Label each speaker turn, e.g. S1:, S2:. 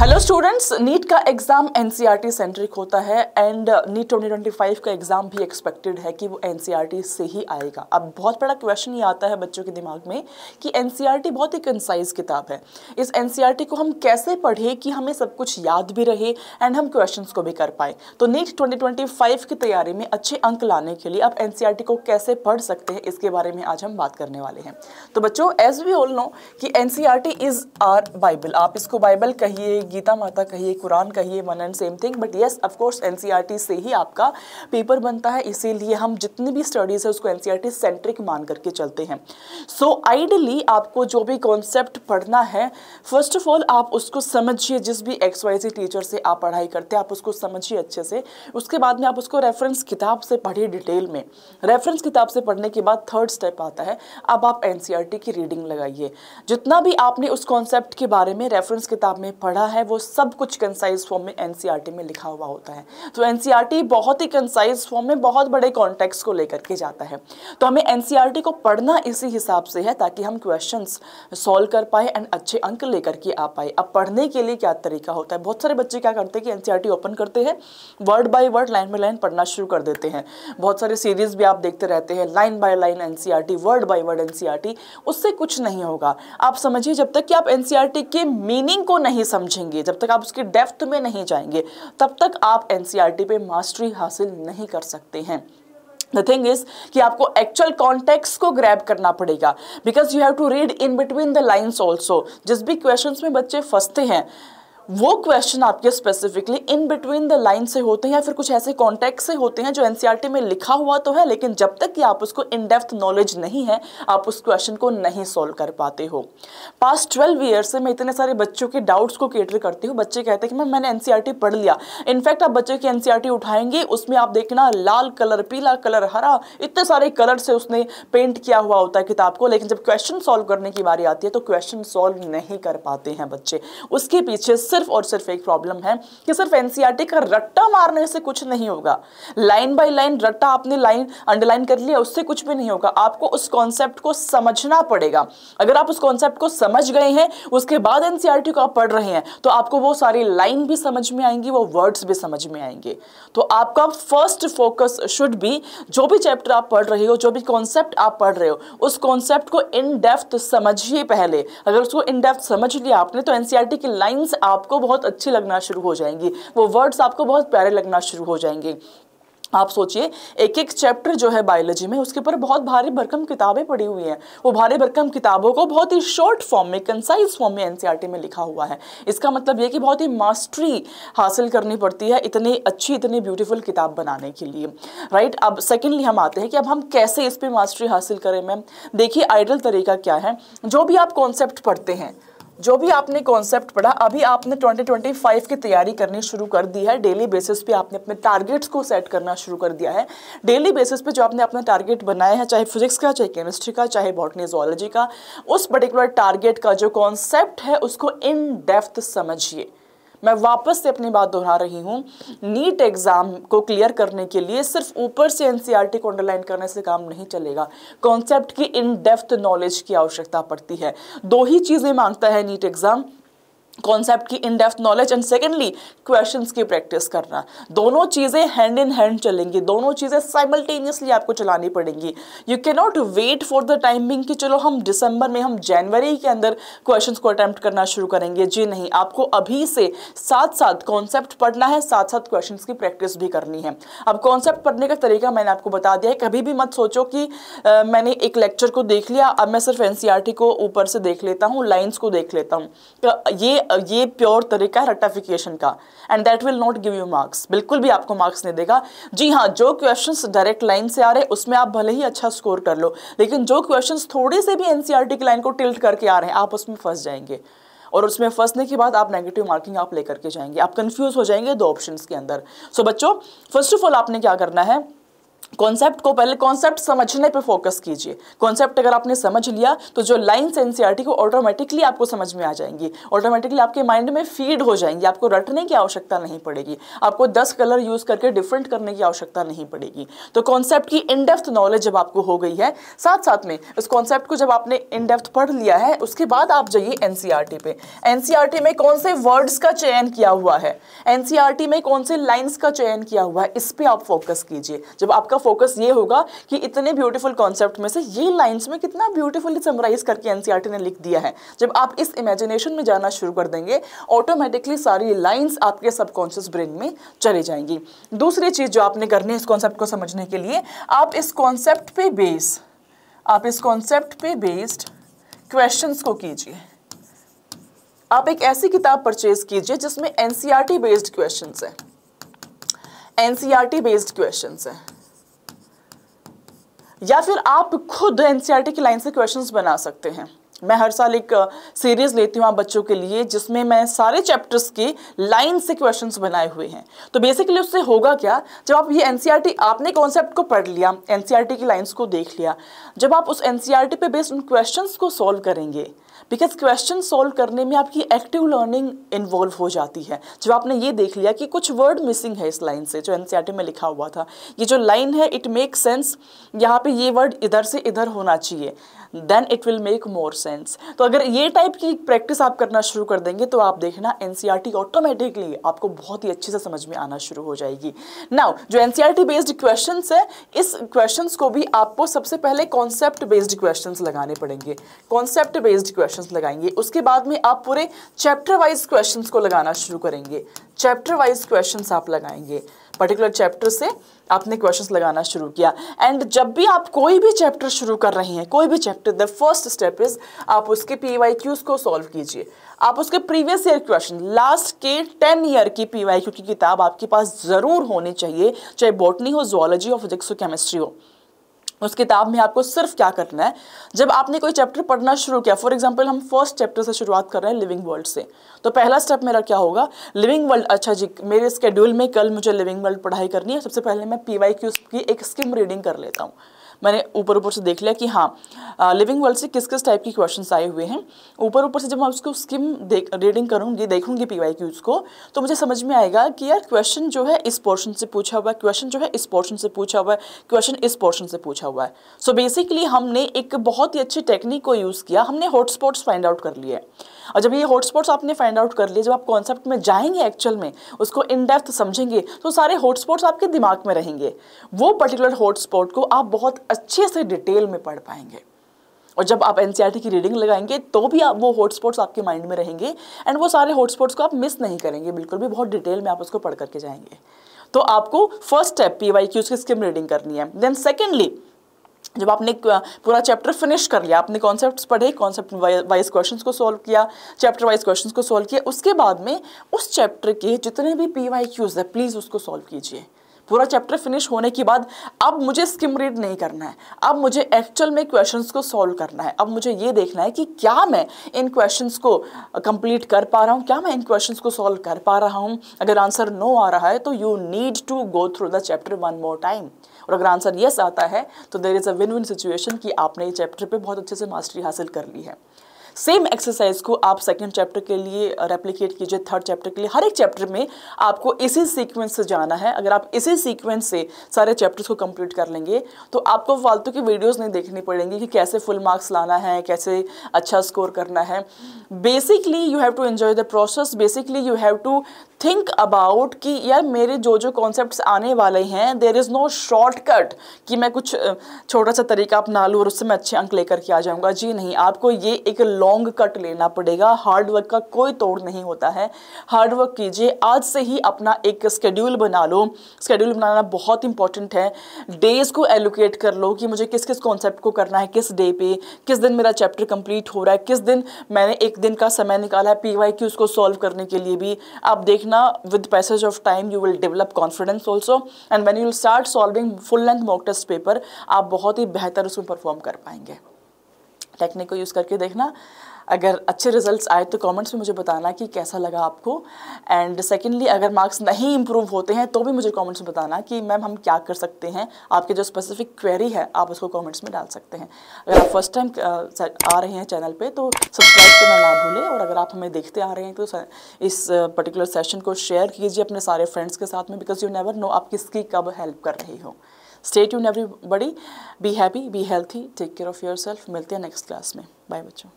S1: hello students NEET का exam NCERT centric होता है एंड नीट 2025 का एग्ज़ाम भी एक्सपेक्टेड है कि वो एनसीईआरटी से ही आएगा अब बहुत बड़ा क्वेश्चन ये आता है बच्चों के दिमाग में कि एनसीईआरटी बहुत ही कंसाइज किताब है इस एनसीईआरटी को हम कैसे पढ़ें कि हमें सब कुछ याद भी रहे एंड हम क्वेश्चन को भी कर पाए तो नीट ट्वेंटी की तैयारी में अच्छे अंक लाने के लिए आप एन को कैसे पढ़ सकते हैं इसके बारे में आज हम बात करने वाले हैं तो बच्चों एज वी ऑल नो कि एन इज़ आर बाइबल आप इसको बाइबल कहिए गीता माता कहिए कुरान कहिए one and same thing but yes of course N C R T से ही आपका पेपर बनता है इसीलिए हम जितनी भी स्टडीज़ है उसको N C R T centric मान करके चलते हैं सो so, आइडली आपको जो भी कॉन्सेप्ट पढ़ना है फर्स्ट ऑफ ऑल आप उसको समझिए जिस भी एक्स वाई सी टीचर से आप पढ़ाई करते हैं आप उसको समझिए अच्छे से उसके बाद में आप उसको रेफरेंस किताब से पढ़िए डिटेल में रेफरेंस किताब से पढ़ने के बाद थर्ड स्टेप आता है अब आप एन सी आर टी की रीडिंग लगाइए जितना भी आपने उस कॉन्सेप्ट के बारे में रेफरेंस किताब में पढ़ा है है वो सब कुछ कंसाइज फॉर्म में एन e में लिखा हुआ होता है तो एन e बहुत ही कंसाइज फॉर्म में बहुत बड़े कॉन्टेक्स्ट को लेकर के जाता है तो हमें एन e को पढ़ना इसी हिसाब से है ताकि हम क्वेश्चन सॉल्व कर पाए एंड अच्छे अंक लेकर के आ पाए अब पढ़ने के लिए क्या तरीका होता है बहुत सारे बच्चे क्या करते हैं कि एन ओपन करते हैं word by word line by line पढ़ना शुरू कर देते हैं बहुत सारे सीरीज भी आप देखते रहते हैं line by line and word by word and उससे कुछ नहीं होगा आप समझिए जब तक कि आप एन के मीनिंग को नहीं समझेंगे जाएंगे जब तक आप उसकी डेप्थ में नहीं जाएंगे तब तक आप एन पे मास्टरी हासिल नहीं कर सकते हैं द थिंग इज कि आपको एक्चुअल कॉन्टेक्स्ट को ग्रैब करना पड़ेगा because you have to read in between the lines also जिस भी क्वेश्चन में बच्चे फंसते हैं वो क्वेश्चन आपके specifically in between the line से होते हैं या फिर कुछ ऐसे कॉन्टेक्ट से होते हैं जो एनसीईआरटी e में लिखा हुआ तो है लेकिन जब तक कि आप उसको इन डेप्थ नॉलेज नहीं है आप उस क्वेश्चन को नहीं सॉल्व कर पाते हो पास्ट ट्वेल्व ईयर से मैं इतने सारे बच्चों के डाउट्स को केटर करती हूँ बच्चे कहते हैं कि मैम मैंने एनसीईआरटी e पढ़ लिया इनफैक्ट आप बच्चे की एनसीईआरटी e उठाएंगे उसमें आप देखना लाल कलर पीला कलर हरा इतने सारे कलर से उसने पेंट किया हुआ होता है किताब को लेकिन जब क्वेश्चन सॉल्व करने की बारी आती है तो क्वेश्चन सॉल्व नहीं कर पाते हैं बच्चे उसके पीछे सिर्फ सिर्फ और सिर्फ एक प्रॉब्लम है कि सिर्फ एनसीईआरटी e का रट्टा मारने से कुछ नहीं होगा लाइन बाय लाइन रट्टा आपने लाइन अंडरलाइन कर लिया उससे कुछ भी नहीं होगा आपको उस कॉन्सेप्ट को समझना पड़ेगा अगर आप उस कॉन्सेप्ट को समझ गए हैं उसके बाद एनसीईआरटी e को आप पढ़ रहे हैं तो आपको वो सारी लाइन भी समझ में आएंगी वो वर्ड्स भी समझ में आएंगे तो आपका फर्स्ट फोकस शुड भी जो भी चैप्टर आप पढ़ रहे हो जो भी कॉन्सेप्ट आप पढ़ रहे हो उस कॉन्सेप्ट को इन डेप्थ समझिए पहले अगर उसको इन डेप्थ समझ लिया आपने तो एनसीईआरटी e की लाइंस आप आपको बहुत अच्छे लगना शुरू हो जाएंगी वो वर्ड्स आपको बहुत प्यारे लगना शुरू हो जाएंगे आप सोचिए एक एक चैप्टर जो है बायोलॉजी में उसके ऊपर बहुत भारी भरकम किताबें पड़ी हुई हैं वो भारी भरकम किताबों को बहुत ही शॉर्ट फॉर्म में कंसाइज फॉर्म में एनसीईआरटी e में लिखा हुआ है इसका मतलब ये कि बहुत ही मास्टरी हासिल करनी पड़ती है इतनी अच्छी इतनी ब्यूटीफुल किताब बनाने के लिए राइट अब सेकेंडली हम आते हैं कि अब हम कैसे इस पर मास्टरी हासिल करें मैम देखिए आइडल तरीका क्या है जो भी आप कॉन्सेप्ट पढ़ते हैं जो भी आपने कॉन्सेप्ट पढ़ा अभी आपने 2025 की तैयारी करनी शुरू कर दी है डेली बेसिस पे आपने अपने टारगेट्स को सेट करना शुरू कर दिया है डेली बेसिस पे जो आपने अपना टारगेट बनाया है चाहे फिजिक्स का चाहे केमिस्ट्री का चाहे बॉटनी जोलॉजी का उस पर्टिकुलर टारगेट का जो कॉन्सेप्ट है उसको इन डेप्थ समझिए मैं वापस से अपनी बात दोहरा रही हूँ नीट एग्ज़ाम को क्लियर करने के लिए सिर्फ ऊपर से एनसीईआरटी e को अंडरलाइन करने से काम नहीं चलेगा कॉन्सेप्ट की इन डेप्थ नॉलेज की आवश्यकता पड़ती है दो ही चीज़ें मांगता है नीट एग्ज़ाम कॉन्सेप्ट की in depth knowledge and secondly question की प्रैक्टिस करना दोनों चीज़ें हैंड इन हैंड चलेंगी दोनों चीज़ें साइमल्टेनियसली आपको चलानी पड़ेंगी you can not wait for the timing कि चलो हम दिसंबर में हम जनवरी के अंदर क्वेश्चन को अटैम्प्ट करना शुरू करेंगे जी नहीं आपको अभी से साथ साथ कॉन्सेप्ट पढ़ना है साथ साथ क्वेश्चन की प्रैक्टिस भी करनी है अब कॉन्सेप्ट पढ़ने का तरीका मैंने आपको बता दिया है कभी भी मत सोचो कि आ, मैंने एक लेक्चर को देख लिया अब मैं सिर्फ एन e को ऊपर से देख लेता हूँ लाइन्स को देख लेता हूँ ये ये प्योर तरीका है रेक्टाफिकेशन का and that will not give you marks बिल्कुल भी आपको मार्क्स नहीं देगा जी हाँ जो क्वेश्चन डायरेक्ट लाइन से आ रहे उसमें आप भले ही अच्छा स्कोर कर लो लेकिन जो क्वेश्चन थोड़े से भी एनसीआर e की लाइन को टिल्ट करके आ रहे हैं आप उसमें फंस जाएंगे और उसमें फंसने के बाद आप नेगेटिव मार्किंग आप लेकर के जाएंगे आप कंफ्यूज हो जाएंगे दो ऑप्शन के अंदर सो so, बच्चों फर्स्ट ऑफ ऑल आपने क्या करना है कॉन्सेप्ट को पहले कॉन्सेप्ट समझने पे फोकस कीजिए कॉन्सेप्ट अगर आपने समझ लिया तो जो lines N C R T को ऑटोमेटिकली आपको समझ में आ जाएंगी ऑटोमेटिकली आपके माइंड में फीड हो जाएंगी आपको रटने की आवश्यकता नहीं पड़ेगी आपको दस कलर यूज करके डिफरेंट करने की आवश्यकता नहीं पड़ेगी तो कॉन्सेप्ट की इनडेप्थ नॉलेज जब आपको हो गई है साथ साथ में उस कॉन्सेप्ट को जब आपने इनडेप्थ पढ़ लिया है उसके बाद आप जाइए एन सी आर टी पे टी में कौन से वर्ड्स का चयन किया हुआ है एन सी आर टी में कौन से लाइन्स का चयन किया हुआ है इस पर आप फोकस कीजिए जब आपका फोकस ये होगा कि इतने ब्यूटीफुल कॉन्सेप्ट में से ये लाइंस में कितना ब्यूटीफुली समराइज करके एनसीआर e ने लिख दिया है जब आप इस इमेजिनेशन में जाना शुरू कर देंगे ऑटोमेटिकली सारी लाइन्स आपके सबकॉन्शियस ब्रेन में चले जाएंगी दूसरी चीज़ जो आपने करनी है इस कॉन्सेप्ट को समझने के लिए आप इस कॉन्सेप्ट पे बेस आप इस कॉन्सेप्ट पे बेस्ड क्वेश्चंस को कीजिए आप एक ऐसी किताब परचेज कीजिए जिसमें एनसीआरटी बेस्ड क्वेश्चंस है एनसीआरटी बेस्ड क्वेश्चंस है या फिर आप खुद एनसीईआरटी e की लाइन से क्वेश्चंस बना सकते हैं मैं हर साल एक सीरीज़ लेती हूँ आप बच्चों के लिए जिसमें मैं सारे चैप्टर्स के लाइन से क्वेश्चंस बनाए हुए हैं तो बेसिकली उससे होगा क्या जब आप ये एनसीईआरटी e आपने कॉन्सेप्ट को पढ़ लिया एनसीईआरटी e की लाइंस को देख लिया जब आप उस एनसीईआरटी e पे बेस्ड उन क्वेश्चन को सॉल्व करेंगे बिकॉज क्वेश्चन सॉल्व करने में आपकी एक्टिव लर्निंग इन्वॉल्व हो जाती है जब आपने ये देख लिया कि कुछ वर्ड मिसिंग है इस लाइन से जो एन में लिखा हुआ था ये जो लाइन है इट मेक सेंस यहाँ पे ये वर्ड इधर से इधर होना चाहिए then it will make more sense sense तो अगर ये टाइप की प्रैक्टिस आप करना शुरू कर देंगे तो आप देखना एन ऑटोमेटिकली e आपको बहुत ही अच्छे से समझ में आना शुरू हो जाएगी नाउ जो एन बेस्ड क्वेश्चन है इस क्वेश्चन को भी आपको सबसे पहले कॉन्सेप्ट बेस्ड क्वेश्चन लगाने पड़ेंगे कॉन्सेप्ट बेस्ड क्वेश्चन लगाएंगे उसके बाद में आप पूरे चैप्टर वाइज क्वेश्चन को लगाना शुरू करेंगे चैप्टर वाइज क्वेश्चन आप लगाएंगे पर्टिकुलर चैप्टर से आपने क्वेश्चंस लगाना शुरू किया एंड जब भी आप कोई भी चैप्टर शुरू कर रहे हैं कोई भी chapter the first step is आप उसके पी को सॉल्व कीजिए आप उसके प्रीवियस ईयर क्वेश्चन लास्ट के टेन ईयर की पी क्यू की किताब आपके पास ज़रूर होनी चाहिए चाहे बॉटनी हो जोलॉजी हो फिजिक्स हो केमिस्ट्री हो उस किताब में आपको सिर्फ क्या करना है जब आपने कोई चैप्टर पढ़ना शुरू किया फॉर एग्जाम्पल हम फर्स्ट चैप्टर से शुरुआत कर रहे हैं लिविंग वर्ल्ड से तो पहला स्टेप मेरा क्या होगा लिविंग वर्ल्ड अच्छा जी मेरे स्केड्यूल में कल मुझे लिविंग वर्ल्ड पढ़ाई करनी है सबसे पहले मैं पी की एक स्किम रीडिंग कर लेता हूँ मैंने ऊपर ऊपर से देख लिया कि हाँ लिविंग वर्ल्ड से किस किस टाइप के क्वेश्चन आए हुए हैं ऊपर ऊपर से जब मैं उसको स्किम देख रीडिंग करूँगी देखूंगी पी वाई क्यूज को तो मुझे समझ में आएगा कि यार क्वेश्चन जो है इस पोर्शन से पूछा हुआ है क्वेश्चन जो है इस पोर्शन से पूछा हुआ है क्वेश्चन इस पोर्शन से पूछा हुआ है सो so बेसिकली हमने एक बहुत ही अच्छी टेक्निक को यूज़ किया हमने हॉटस्पॉट्स फाइंड आउट कर लिए और जब ये हॉटस्पॉट्स आपने फाइंड आउट कर लिए जब आप कॉन्सेप्ट में जाएंगे एक्चुअल में उसको इन डेप्थ समझेंगे तो सारे हॉटस्पॉट्स आपके दिमाग में रहेंगे वो पर्टिकुलर हॉटस्पॉट को आप बहुत अच्छे से डिटेल में पढ़ पाएंगे और जब आप एन e की रीडिंग लगाएंगे तो भी आप वो हॉटस्पॉट्स आपके माइंड में रहेंगे एंड वो सारे हॉटस्पॉट्स को आप मिस नहीं करेंगे बिल्कुल भी बहुत डिटेल में आप उसको पढ़ करके जाएंगे तो आपको first step P Y Qs की स्किम रीडिंग करनी है देन सेकेंडली जब आपने पूरा चैप्टर फिनिश कर लिया आपने कॉन्सेप्ट्स पढ़े कॉन्सेप्ट वाइज क्वेश्चंस को सॉल्व किया चैप्टर वाइज क्वेश्चंस को सॉल्व किया उसके बाद में उस चैप्टर के जितने भी पी वाई क्यूज है प्लीज़ उसको सॉल्व कीजिए पूरा चैप्टर फिनिश होने के बाद अब मुझे स्किम रीड नहीं करना है अब मुझे एक्चुअल में क्वेश्चंस को सॉल्व करना है अब मुझे ये देखना है कि क्या मैं इन क्वेश्चंस को कंप्लीट uh, कर पा रहा हूँ क्या मैं इन क्वेश्चंस को सॉल्व कर पा रहा हूँ अगर आंसर नो आ रहा है तो you need to go through the chapter one more time और अगर आंसर येस आता है तो there is a win win situation कि आपने ये चैप्टर पर बहुत अच्छे से मास्टरी हासिल कर ली है सेम एक्सरसाइज को आप सेकेंड चैप्टर के लिए रेप्लीकेट uh, कीजिए थर्ड चैप्टर के लिए हर एक चैप्टर में आपको इसी सीक्वेंस से जाना है अगर आप इसी सीक्वेंस से सारे चैप्टर्स को कंप्लीट कर लेंगे तो आपको फालतू की वीडियोस नहीं देखनी पड़ेंगी कि कैसे फुल मार्क्स लाना है कैसे अच्छा स्कोर करना है basically you have to enjoy the process basically you have to think about कि यार मेरे जो जो कॉन्सेप्ट आने वाले हैं देर इज़ नो शॉर्टकट कि मैं कुछ uh, छोटा सा तरीका अपना लूँ और उससे मैं अच्छे अंक लेकर के आ जाऊँगा जी नहीं आपको ये एक लॉन्ग कट लेना पड़ेगा हार्डवर्क का कोई तोड़ नहीं होता है हार्डवर्क कीजिए आज से ही अपना एक स्केड्यूल बना लो स्केड्यूल बनाना बहुत इंपॉर्टेंट है डेज़ को एलोकेट कर लो कि मुझे किस किस कॉन्सेप्ट को करना है किस डे पे किस दिन मेरा चैप्टर कंप्लीट हो रहा है किस दिन मैंने एक दिन का समय निकाला है पी वाई की उसको सॉल्व करने के लिए भी आप देखना with passage of time you will develop confidence also and when you will start solving full length mock test paper आप बहुत ही बेहतर उसमें परफॉर्म कर पाएंगे टेक्निक को यूज़ करके देखना अगर अच्छे रिजल्ट्स आए तो कमेंट्स में मुझे बताना कि कैसा लगा आपको एंड सेकेंडली अगर मार्क्स नहीं इम्प्रूव होते हैं तो भी मुझे कमेंट्स में बताना कि मैम हम क्या कर सकते हैं आपके जो स्पेसिफिक क्वेरी है आप उसको कमेंट्स में डाल सकते हैं अगर आप फर्स्ट टाइम आ रहे हैं चैनल पे तो सब्सक्राइब करना ना भूलें और अगर आप हमें देखते आ रहे हैं तो इस पर्टिकुलर सेशन को शेयर कीजिए अपने सारे फ्रेंड्स के साथ में बिकॉज यू नेवर नो आप किसकी कब हेल्प कर रही हो stay tune everybody be happy be healthy take care of your self मिलते हैं नेक्स्ट क्लास में बाय बच्चों